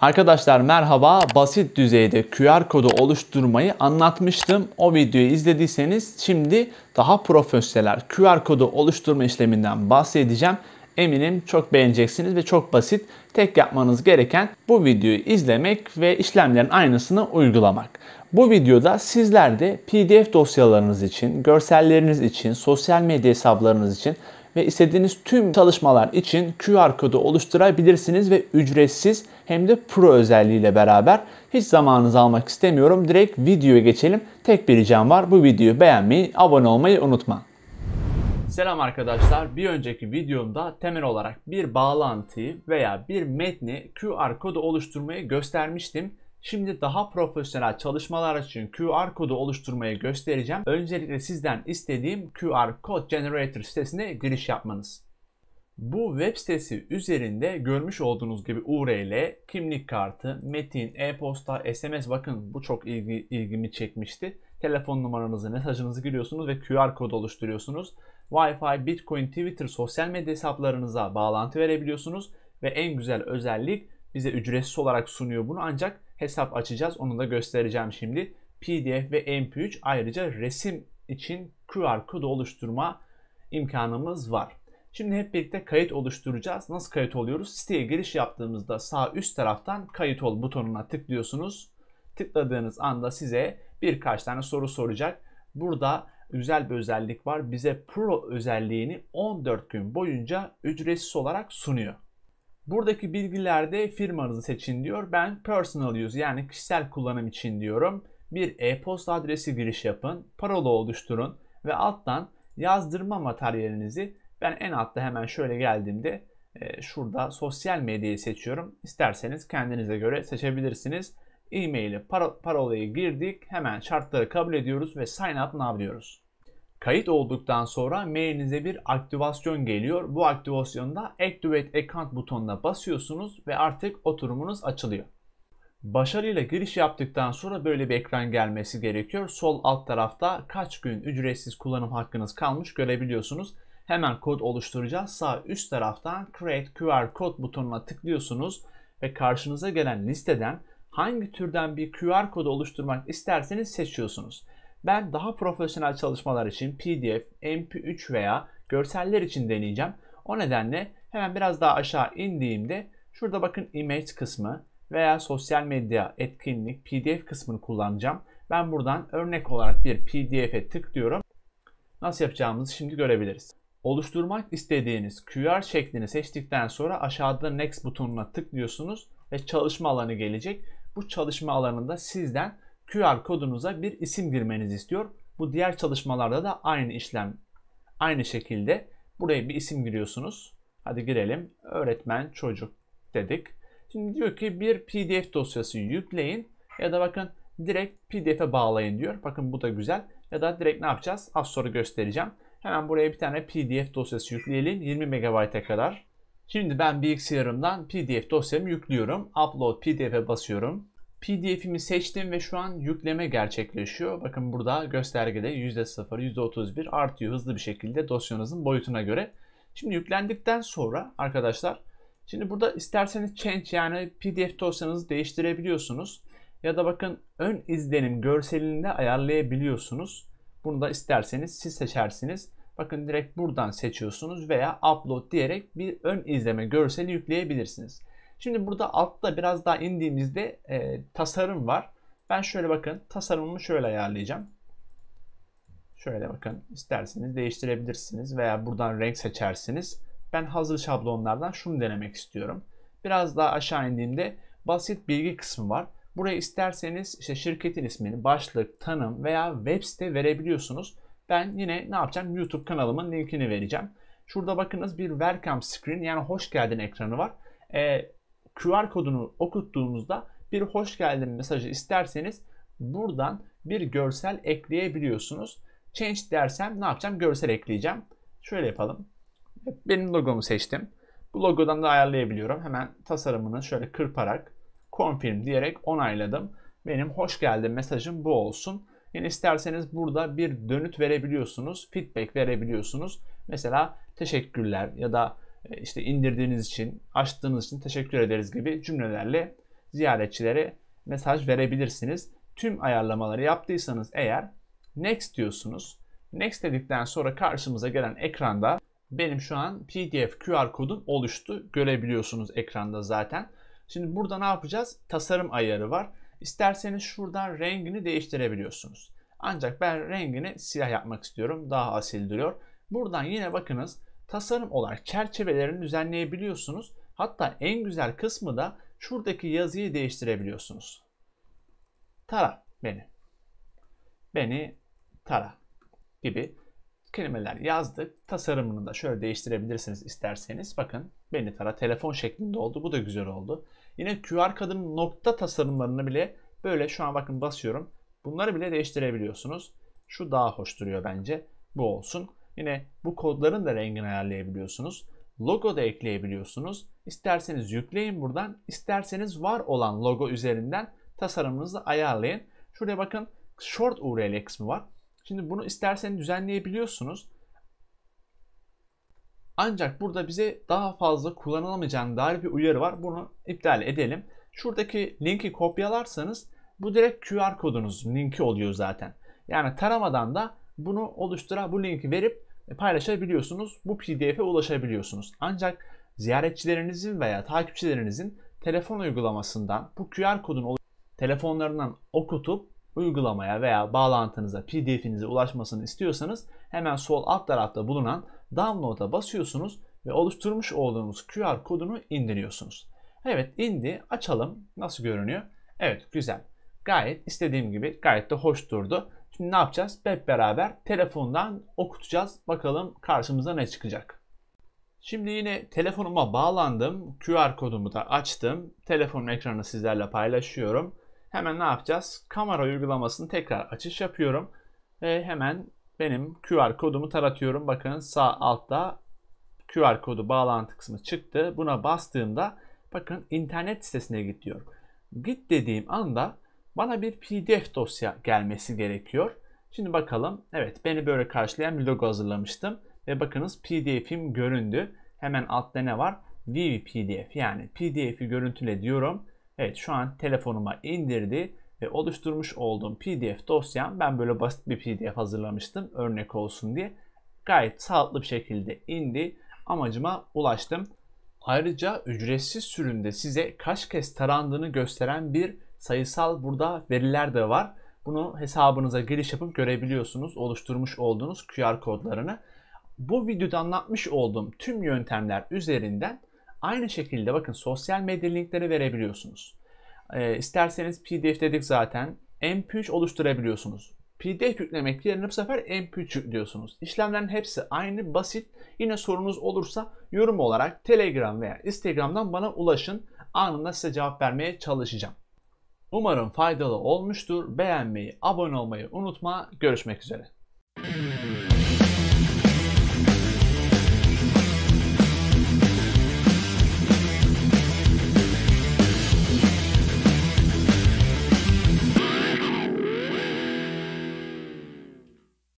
Arkadaşlar merhaba basit düzeyde QR kodu oluşturmayı anlatmıştım. O videoyu izlediyseniz şimdi daha profesyonel QR kodu oluşturma işleminden bahsedeceğim. Eminim çok beğeneceksiniz ve çok basit. Tek yapmanız gereken bu videoyu izlemek ve işlemlerin aynısını uygulamak. Bu videoda sizler de PDF dosyalarınız için, görselleriniz için, sosyal medya hesaplarınız için ve istediğiniz tüm çalışmalar için QR kodu oluşturabilirsiniz ve ücretsiz hem de pro özelliğiyle beraber hiç zamanınızı almak istemiyorum. Direkt videoya geçelim. Tek bir ricam var. Bu videoyu beğenmeyi, abone olmayı unutma. Selam arkadaşlar. Bir önceki videomda temel olarak bir bağlantıyı veya bir metni QR kodu oluşturmayı göstermiştim. Şimdi daha profesyonel çalışmalar için QR kodu oluşturmayı göstereceğim. Öncelikle sizden istediğim QR Code Generator sitesine giriş yapmanız. Bu web sitesi üzerinde görmüş olduğunuz gibi URL, kimlik kartı, metin, e-posta, SMS bakın bu çok ilgi, ilgimi çekmişti. Telefon numaranızı, mesajınızı giriyorsunuz ve QR kodu oluşturuyorsunuz. Wi-Fi, Bitcoin, Twitter, sosyal medya hesaplarınıza bağlantı verebiliyorsunuz. Ve en güzel özellik bize ücretsiz olarak sunuyor bunu ancak hesap açacağız. Onu da göstereceğim şimdi. PDF ve MP3 ayrıca resim için QR kodu oluşturma imkanımız var. Şimdi hep birlikte kayıt oluşturacağız. Nasıl kayıt oluyoruz? Siteye giriş yaptığımızda sağ üst taraftan kayıt ol butonuna tıklıyorsunuz. Tıkladığınız anda size birkaç tane soru soracak. Burada güzel bir özellik var. Bize Pro özelliğini 14 gün boyunca ücretsiz olarak sunuyor. Buradaki bilgilerde firmanızı seçin diyor. Ben personal use yani kişisel kullanım için diyorum. Bir e-posta adresi giriş yapın. Parola oluşturun ve alttan yazdırma materyalinizi ben en altta hemen şöyle geldiğimde e, şurada sosyal medyayı seçiyorum. İsterseniz kendinize göre seçebilirsiniz. E-mail'i, parolayı girdik. Hemen şartları kabul ediyoruz ve sign up now diyoruz. Kayıt olduktan sonra mailinize bir aktivasyon geliyor. Bu aktivasyonda Activate Account butonuna basıyorsunuz ve artık oturumunuz açılıyor. Başarıyla giriş yaptıktan sonra böyle bir ekran gelmesi gerekiyor. Sol alt tarafta kaç gün ücretsiz kullanım hakkınız kalmış görebiliyorsunuz. Hemen kod oluşturacağız. Sağ üst taraftan Create QR Code butonuna tıklıyorsunuz ve karşınıza gelen listeden hangi türden bir QR kodu oluşturmak isterseniz seçiyorsunuz. Ben daha profesyonel çalışmalar için PDF, MP3 veya görseller için deneyeceğim. O nedenle hemen biraz daha aşağı indiğimde şurada bakın image kısmı veya sosyal medya etkinlik PDF kısmını kullanacağım. Ben buradan örnek olarak bir PDF'e tıklıyorum. Nasıl yapacağımızı şimdi görebiliriz. Oluşturmak istediğiniz QR şeklini seçtikten sonra aşağıda Next butonuna tıklıyorsunuz ve çalışma alanı gelecek. Bu çalışma alanında sizden QR kodunuza bir isim girmenizi istiyor. Bu diğer çalışmalarda da aynı işlem aynı şekilde buraya bir isim giriyorsunuz. Hadi girelim. Öğretmen çocuk dedik. Şimdi diyor ki bir PDF dosyası yükleyin ya da bakın direkt PDF'e bağlayın diyor. Bakın bu da güzel. Ya da direkt ne yapacağız? Az sonra göstereceğim. Hemen buraya bir tane PDF dosyası yükleyelim. 20 MB'e kadar. Şimdi ben bilgisayarımdan PDF dosyamı yüklüyorum. Upload PDF'e basıyorum. PDF'imi seçtim ve şu an yükleme gerçekleşiyor. Bakın burada göstergede %0, %31 artıyor hızlı bir şekilde dosyanızın boyutuna göre. Şimdi yüklendikten sonra arkadaşlar şimdi burada isterseniz change yani PDF dosyanızı değiştirebiliyorsunuz. Ya da bakın ön izlenim görselini de ayarlayabiliyorsunuz. Bunu da isterseniz siz seçersiniz. Bakın direkt buradan seçiyorsunuz veya upload diyerek bir ön izleme görseli yükleyebilirsiniz. Şimdi burada altta biraz daha indiğimizde e, tasarım var. Ben şöyle bakın tasarımımı şöyle ayarlayacağım. Şöyle bakın isterseniz değiştirebilirsiniz veya buradan renk seçersiniz. Ben hazır şablonlardan şunu denemek istiyorum. Biraz daha aşağı indiğimde basit bilgi kısmı var. Buraya isterseniz işte şirketin ismini, başlık, tanım veya web site verebiliyorsunuz. Ben yine ne yapacağım? YouTube kanalımın linkini vereceğim. Şurada bakınız bir welcome screen yani hoş geldin ekranı var. Ee, QR kodunu okuttuğumuzda bir hoş geldin mesajı isterseniz buradan bir görsel ekleyebiliyorsunuz. Change dersem ne yapacağım? Görsel ekleyeceğim. Şöyle yapalım. Benim logomu seçtim. Bu logodan da ayarlayabiliyorum. Hemen tasarımını şöyle kırparak confirm diyerek onayladım. Benim hoş geldin mesajım bu olsun. Yani isterseniz burada bir dönüt verebiliyorsunuz. Feedback verebiliyorsunuz. Mesela teşekkürler ya da e, işte indirdiğiniz için, açtığınız için teşekkür ederiz gibi cümlelerle ziyaretçilere mesaj verebilirsiniz. Tüm ayarlamaları yaptıysanız eğer next diyorsunuz. Next dedikten sonra karşımıza gelen ekranda benim şu an PDF QR kodum oluştu. Görebiliyorsunuz ekranda zaten. Şimdi burada ne yapacağız? Tasarım ayarı var. İsterseniz şuradan rengini değiştirebiliyorsunuz. Ancak ben rengini siyah yapmak istiyorum. Daha asil duruyor. Buradan yine bakınız tasarım olarak çerçevelerini düzenleyebiliyorsunuz. Hatta en güzel kısmı da şuradaki yazıyı değiştirebiliyorsunuz. Tara beni. Beni tara gibi kelimeler yazdık. Tasarımını da şöyle değiştirebilirsiniz isterseniz. Bakın beni tara telefon şeklinde oldu. Bu da güzel oldu. Yine QR kadın nokta tasarımlarını bile böyle şu an bakın basıyorum. Bunları bile değiştirebiliyorsunuz. Şu daha hoş duruyor bence. Bu olsun. Yine bu kodların da rengini ayarlayabiliyorsunuz. Logo da ekleyebiliyorsunuz. İsterseniz yükleyin buradan. isterseniz var olan logo üzerinden tasarımınızı ayarlayın. Şuraya bakın short URL kısmı var. Şimdi bunu isterseniz düzenleyebiliyorsunuz. Ancak burada bize daha fazla kullanılamayacağına dair bir uyarı var. Bunu iptal edelim. Şuradaki linki kopyalarsanız bu direkt QR kodunuz linki oluyor zaten. Yani taramadan da bunu oluştura bu linki verip e, paylaşabiliyorsunuz. Bu PDF'e ulaşabiliyorsunuz. Ancak ziyaretçilerinizin veya takipçilerinizin telefon uygulamasından bu QR kodun telefonlarından okutup uygulamaya veya bağlantınıza PDF'inize ulaşmasını istiyorsanız hemen sol alt tarafta bulunan download'a basıyorsunuz ve oluşturmuş olduğunuz QR kodunu indiriyorsunuz. Evet indi açalım nasıl görünüyor? Evet güzel gayet istediğim gibi gayet de hoş durdu. Şimdi ne yapacağız? Hep beraber telefondan okutacağız. Bakalım karşımıza ne çıkacak. Şimdi yine telefonuma bağlandım. QR kodumu da açtım. Telefonun ekranını sizlerle paylaşıyorum. Hemen ne yapacağız? Kamera uygulamasını tekrar açış yapıyorum. Ve hemen benim QR kodumu taratıyorum. Bakın sağ altta QR kodu bağlantı kısmı çıktı. Buna bastığımda bakın internet sitesine git diyor. Git dediğim anda bana bir pdf dosya gelmesi gerekiyor. Şimdi bakalım. Evet beni böyle karşılayan bir logo hazırlamıştım. Ve bakınız pdf'im göründü. Hemen altta ne var? View pdf yani pdf'i görüntüle diyorum. Evet şu an telefonuma indirdi ve oluşturmuş olduğum pdf dosyam ben böyle basit bir pdf hazırlamıştım örnek olsun diye. Gayet sağlıklı bir şekilde indi. Amacıma ulaştım. Ayrıca ücretsiz sürümde size kaç kez tarandığını gösteren bir sayısal burada veriler de var. Bunu hesabınıza giriş yapıp görebiliyorsunuz oluşturmuş olduğunuz QR kodlarını. Bu videoda anlatmış olduğum tüm yöntemler üzerinden aynı şekilde bakın sosyal medya linkleri verebiliyorsunuz. Ee, isterseniz pdf dedik zaten mp3 oluşturabiliyorsunuz. PDF yüklemek yerine bu sefer MP3 yüklüyorsunuz. İşlemlerin hepsi aynı basit. Yine sorunuz olursa yorum olarak Telegram veya Instagram'dan bana ulaşın. Anında size cevap vermeye çalışacağım. Umarım faydalı olmuştur. Beğenmeyi, abone olmayı unutma. Görüşmek üzere.